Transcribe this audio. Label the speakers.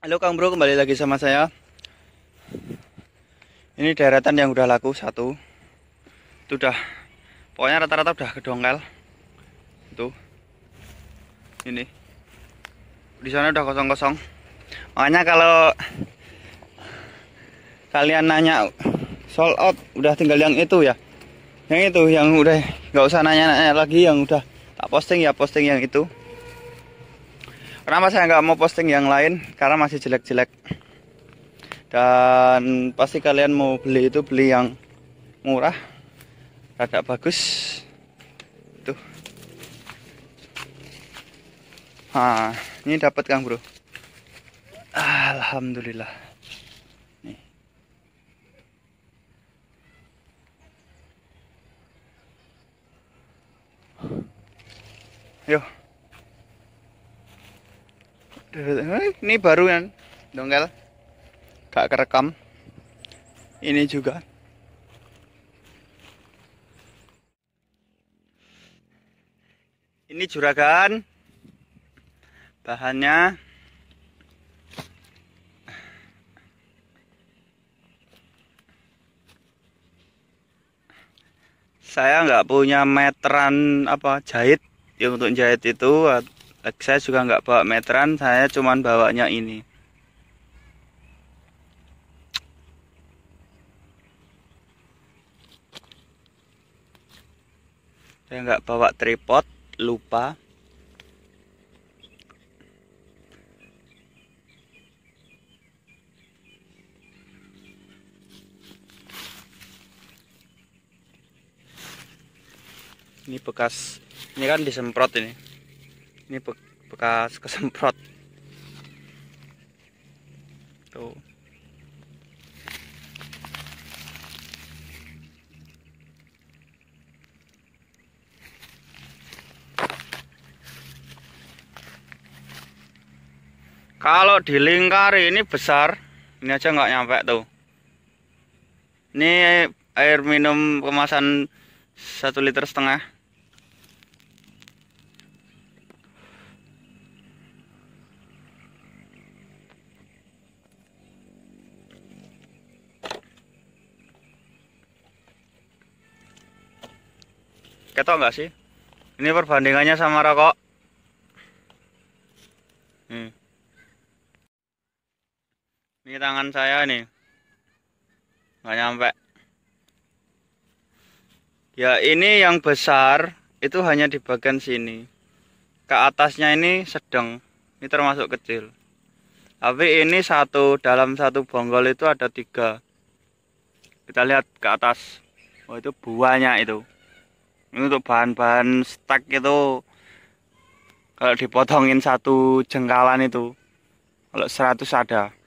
Speaker 1: Halo Kang Bro, kembali lagi sama saya. Ini deretan yang udah laku satu. Itu udah pokoknya rata-rata udah kedongkel. Tuh. Ini. Di sana udah kosong-kosong. Makanya kalau kalian nanya sold out udah tinggal yang itu ya. Yang itu yang udah nggak usah nanya-nanya lagi yang udah tak posting ya posting yang itu. Kenapa saya nggak mau posting yang lain? Karena masih jelek-jelek. Dan pasti kalian mau beli itu beli yang murah, rada bagus. Tuh. Nah, ini dapat Kang Bro. Alhamdulillah. Nih. Yuk ini baru kan dongkel gak kerekam ini juga ini juragan bahannya saya nggak punya meteran apa jahit ya untuk jahit itu saya juga nggak bawa meteran saya cuman bawanya ini saya nggak bawa tripod lupa ini bekas ini kan disemprot ini ini bekas kesemprot tuh kalau dilingkari ini besar ini aja nggak nyampe tuh ini air minum kemasan satu liter setengah ketok nggak sih ini perbandingannya sama rokok hmm. ini tangan saya nih nggak nyampe ya ini yang besar itu hanya di bagian sini ke atasnya ini sedang ini termasuk kecil tapi ini satu dalam satu bonggol itu ada tiga kita lihat ke atas oh itu buahnya itu ini untuk bahan-bahan stek itu kalau dipotongin satu jengkalan itu kalau 100 ada